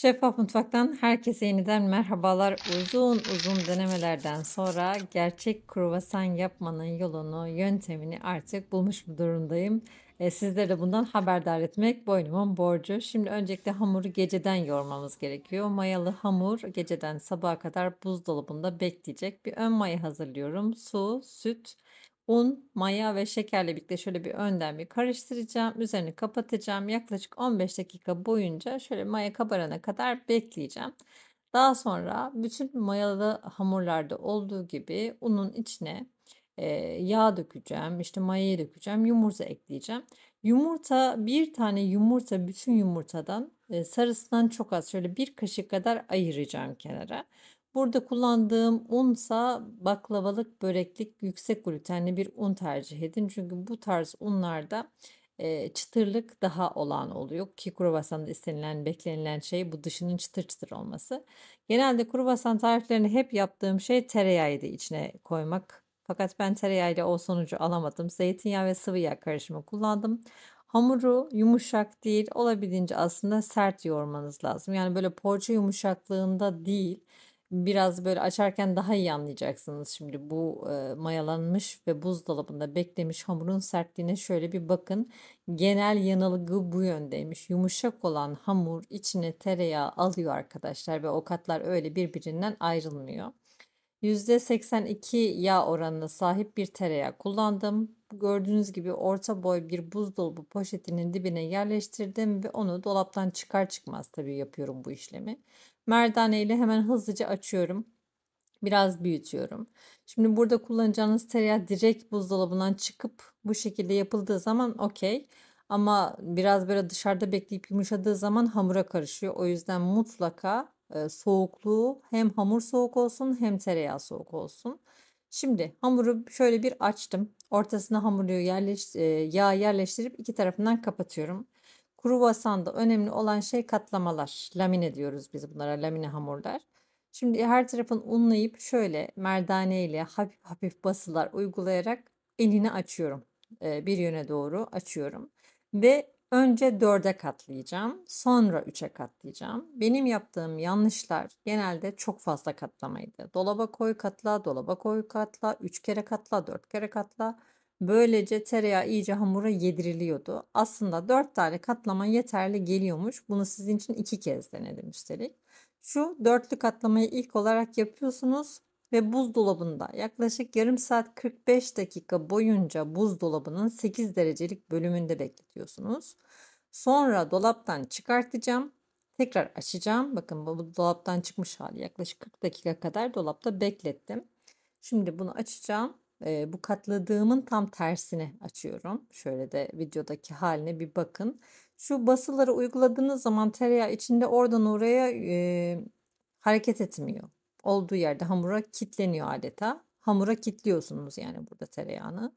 Şeffaf Mutfak'tan herkese yeniden merhabalar. Uzun uzun denemelerden sonra gerçek kruvasan yapmanın yolunu, yöntemini artık bulmuş bu durumdayım. E, sizleri de bundan haberdar etmek boynumun borcu. Şimdi öncelikle hamuru geceden yoğurmamız gerekiyor. Mayalı hamur geceden sabaha kadar buzdolabında bekleyecek. Bir ön maya hazırlıyorum. Su, süt, un, maya ve şekerle birlikte şöyle bir önden bir karıştıracağım. Üzerini kapatacağım. Yaklaşık 15 dakika boyunca şöyle maya kabarana kadar bekleyeceğim. Daha sonra bütün mayalı hamurlarda olduğu gibi unun içine e, yağ dökeceğim, işte mayayı dökeceğim, yumurta ekleyeceğim. Yumurta bir tane yumurta bütün yumurtadan e, sarısından çok az şöyle bir kaşık kadar ayıracağım kenara. Burada kullandığım unsa baklavalık, böreklik, yüksek glutenli bir un tercih edin. Çünkü bu tarz unlarda e, çıtırlık daha olan oluyor ki kruvasanda istenilen, beklenilen şey bu dışının çıtır çıtır olması. Genelde kruvasan tariflerini hep yaptığım şey tereyağı da içine koymak. Fakat ben tereyağıyla o sonucu alamadım. Zeytinyağı ve sıvı yağ karışımı kullandım. Hamuru yumuşak değil, olabildiğince aslında sert yoğurmanız lazım. Yani böyle poğaça yumuşaklığında değil biraz böyle açarken daha iyi anlayacaksınız. Şimdi bu e, mayalanmış ve buzdolabında beklemiş hamurun sertliğine şöyle bir bakın. Genel yanılgı bu yöndeymiş. Yumuşak olan hamur içine tereyağı alıyor arkadaşlar ve o katlar öyle birbirinden ayrılmıyor. %82 yağ oranına sahip bir tereyağı kullandım. Gördüğünüz gibi orta boy bir buzdolabı poşetinin dibine yerleştirdim ve onu dolaptan çıkar çıkmaz tabii yapıyorum bu işlemi. Merdane ile hemen hızlıca açıyorum. Biraz büyütüyorum. Şimdi burada kullanacağınız tereyağı direkt buzdolabından çıkıp bu şekilde yapıldığı zaman okey. Ama biraz böyle dışarıda bekleyip yumuşadığı zaman hamura karışıyor. O yüzden mutlaka e, soğukluğu hem hamur soğuk olsun hem tereyağı soğuk olsun. Şimdi hamuru şöyle bir açtım. Ortasına hamuru yerleş, e, yağ yerleştirip iki tarafından kapatıyorum. Kruvasanda önemli olan şey katlamalar. Lamine diyoruz biz bunlara lamine hamurlar. Şimdi her tarafını unlayıp şöyle merdane ile hafif hafif basılar uygulayarak elini açıyorum. Bir yöne doğru açıyorum. Ve önce dörde katlayacağım. Sonra üçe katlayacağım. Benim yaptığım yanlışlar genelde çok fazla katlamaydı. Dolaba koy katla, dolaba koy katla, üç kere katla, dört kere katla. Böylece tereyağı iyice hamura yediriliyordu. Aslında 4 tane katlama yeterli geliyormuş. Bunu sizin için 2 kez denedim üstelik. Şu dörtlü katlamayı ilk olarak yapıyorsunuz ve buzdolabında yaklaşık yarım saat 45 dakika boyunca buzdolabının 8 derecelik bölümünde bekletiyorsunuz. Sonra dolaptan çıkartacağım. Tekrar açacağım. Bakın bu dolaptan çıkmış hali yaklaşık 40 dakika kadar dolapta beklettim. Şimdi bunu açacağım e, bu katladığımın tam tersini açıyorum. Şöyle de videodaki haline bir bakın. Şu basıları uyguladığınız zaman tereyağı içinde oradan oraya e, hareket etmiyor. Olduğu yerde hamura kitleniyor adeta. Hamura kitliyorsunuz yani burada tereyağını.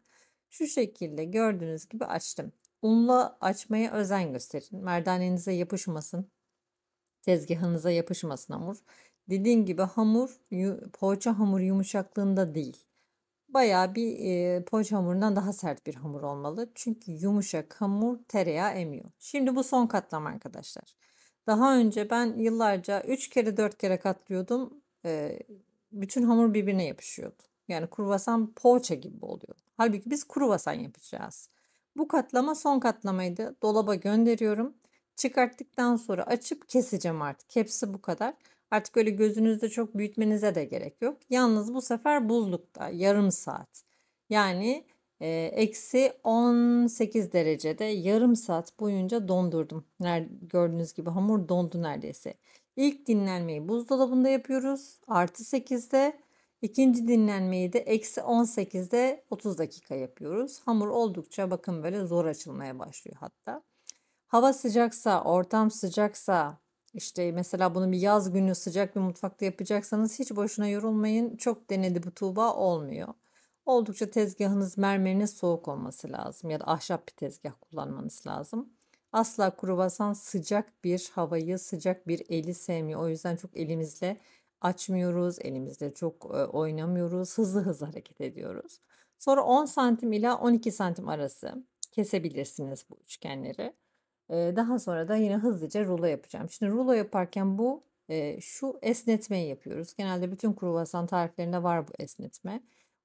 Şu şekilde gördüğünüz gibi açtım. Unla açmaya özen gösterin. Merdanenize yapışmasın. Tezgahınıza yapışmasın hamur. Dediğim gibi hamur poğaça hamur yumuşaklığında değil. Baya bir e, poğaça hamurundan daha sert bir hamur olmalı. Çünkü yumuşak hamur tereyağı emiyor. Şimdi bu son katlama arkadaşlar. Daha önce ben yıllarca 3 kere 4 kere katlıyordum. E, bütün hamur birbirine yapışıyordu. Yani kruvasan poğaça gibi oluyor. Halbuki biz kruvasan yapacağız. Bu katlama son katlamaydı. Dolaba gönderiyorum. Çıkarttıktan sonra açıp keseceğim artık. Hepsi bu kadar. Artık öyle gözünüzde çok büyütmenize de gerek yok. Yalnız bu sefer buzlukta yarım saat. Yani e, eksi 18 derecede yarım saat boyunca dondurdum. Nerede Gördüğünüz gibi hamur dondu neredeyse. İlk dinlenmeyi buzdolabında yapıyoruz. Artı 8'de İkinci dinlenmeyi de eksi 18'de 30 dakika yapıyoruz. Hamur oldukça bakın böyle zor açılmaya başlıyor hatta. Hava sıcaksa, ortam sıcaksa, işte mesela bunu bir yaz günü sıcak bir mutfakta yapacaksanız hiç boşuna yorulmayın. Çok denedi bu tuğba olmuyor. Oldukça tezgahınız mermerine soğuk olması lazım ya da ahşap bir tezgah kullanmanız lazım. Asla kruvasan sıcak bir havayı, sıcak bir eli sevmiyor. O yüzden çok elimizle açmıyoruz, elimizle çok e, oynamıyoruz, hızlı hızlı hareket ediyoruz. Sonra 10 santim ile 12 santim arası kesebilirsiniz bu üçgenleri. Daha sonra da yine hızlıca rulo yapacağım. Şimdi rulo yaparken bu şu esnetmeyi yapıyoruz. Genelde bütün kruvasan tariflerinde var bu esnetme.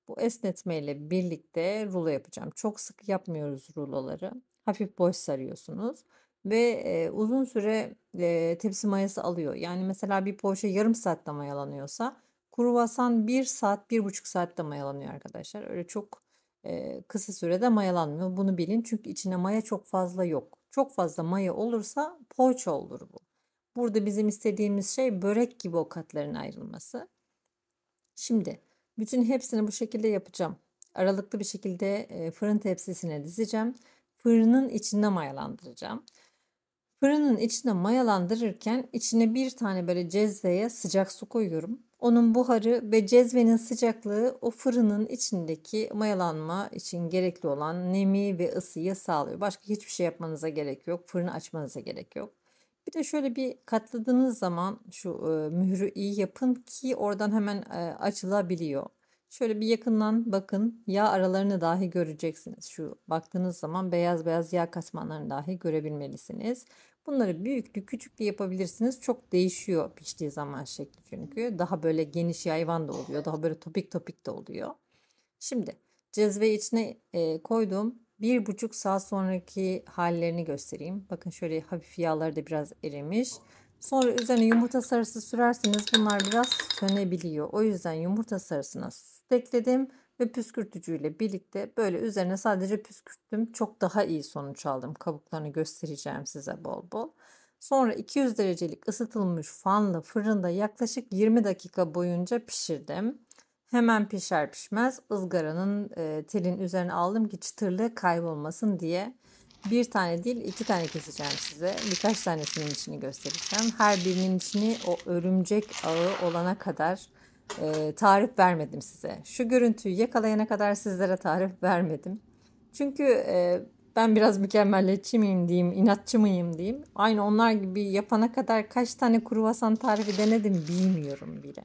Bu esnetme ile birlikte rulo yapacağım. Çok sık yapmıyoruz ruloları. Hafif boş sarıyorsunuz ve uzun süre tepsi mayası alıyor. Yani mesela bir poğaça yarım saatte mayalanıyorsa kruvasan bir saat bir buçuk saatte mayalanıyor arkadaşlar. Öyle çok kısa sürede mayalanmıyor. Bunu bilin çünkü içine maya çok fazla yok. Çok fazla maya olursa poğaça olur bu. Burada bizim istediğimiz şey börek gibi o katların ayrılması. Şimdi bütün hepsini bu şekilde yapacağım. Aralıklı bir şekilde e, fırın tepsisine dizeceğim. Fırının içinde mayalandıracağım. Fırının içinde mayalandırırken içine bir tane böyle cezveye sıcak su koyuyorum. Onun buharı ve cezvenin sıcaklığı o fırının içindeki mayalanma için gerekli olan nemi ve ısıyı sağlıyor. Başka hiçbir şey yapmanıza gerek yok. Fırını açmanıza gerek yok. Bir de şöyle bir katladığınız zaman şu e, mührü iyi yapın ki oradan hemen e, açılabiliyor. Şöyle bir yakından bakın yağ aralarını dahi göreceksiniz. Şu baktığınız zaman beyaz beyaz yağ katmanlarını dahi görebilmelisiniz. Bunları büyüklü küçüklü yapabilirsiniz. Çok değişiyor piştiği zaman şekli çünkü. Daha böyle geniş yayvan da oluyor. Daha böyle topik topik de oluyor. Şimdi cezve içine e, koyduğum bir buçuk saat sonraki hallerini göstereyim. Bakın şöyle hafif yağları da biraz erimiş. Sonra üzerine yumurta sarısı sürerseniz bunlar biraz sönebiliyor. O yüzden yumurta sarısına süt ekledim ve püskürtücüyle birlikte böyle üzerine sadece püskürttüm. Çok daha iyi sonuç aldım. Kabuklarını göstereceğim size bol bol. Sonra 200 derecelik ısıtılmış fanla fırında yaklaşık 20 dakika boyunca pişirdim. Hemen pişer pişmez ızgaranın e, telin üzerine aldım ki çıtırlığı kaybolmasın diye. Bir tane değil iki tane keseceğim size. Birkaç tanesinin içini göstereceğim. Her birinin içini o örümcek ağı olana kadar e, tarif vermedim size. Şu görüntüyü yakalayana kadar sizlere tarif vermedim. Çünkü e, ben biraz mükemmeliyetçi miyim diyeyim, inatçı mıyım diyeyim. Aynı onlar gibi yapana kadar kaç tane kruvasan tarifi denedim bilmiyorum bile.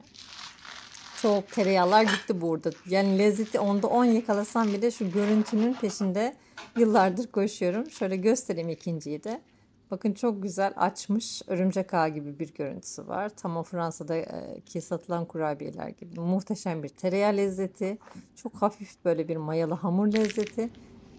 Çok tereyağlar gitti burada. Yani lezzeti onda 10 yakalasam bile şu görüntünün peşinde yıllardır koşuyorum. Şöyle göstereyim ikinciyi de. Bakın çok güzel açmış örümcek ağ gibi bir görüntüsü var. Tam o Fransa'daki satılan kurabiyeler gibi. Muhteşem bir tereyağı lezzeti. Çok hafif böyle bir mayalı hamur lezzeti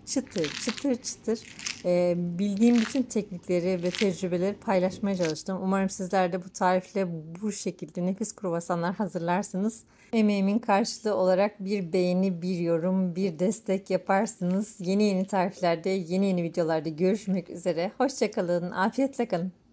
çıtır çıtır çıtır e, bildiğim bütün teknikleri ve tecrübeleri paylaşmaya çalıştım. Umarım sizler de bu tarifle bu şekilde nefis kruvasanlar hazırlarsınız. Emeğimin karşılığı olarak bir beğeni, bir yorum, bir destek yaparsınız. Yeni yeni tariflerde, yeni yeni videolarda görüşmek üzere. Hoşçakalın, afiyetle kalın.